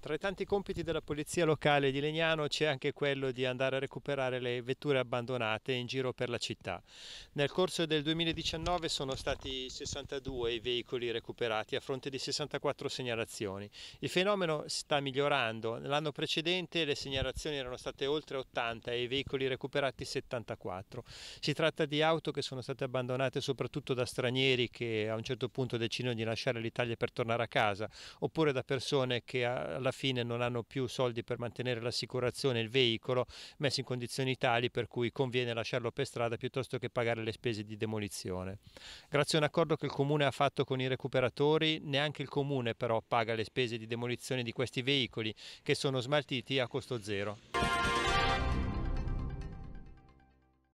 Tra i tanti compiti della polizia locale di Legnano c'è anche quello di andare a recuperare le vetture abbandonate in giro per la città. Nel corso del 2019 sono stati 62 i veicoli recuperati a fronte di 64 segnalazioni. Il fenomeno sta migliorando. L'anno precedente le segnalazioni erano state oltre 80 e i veicoli recuperati 74. Si tratta di auto che sono state abbandonate soprattutto da stranieri che a un certo punto decidono di lasciare l'Italia per tornare a casa oppure da persone che alla alla fine non hanno più soldi per mantenere l'assicurazione, il veicolo, messo in condizioni tali per cui conviene lasciarlo per strada piuttosto che pagare le spese di demolizione. Grazie a un accordo che il Comune ha fatto con i recuperatori, neanche il Comune però paga le spese di demolizione di questi veicoli che sono smaltiti a costo zero.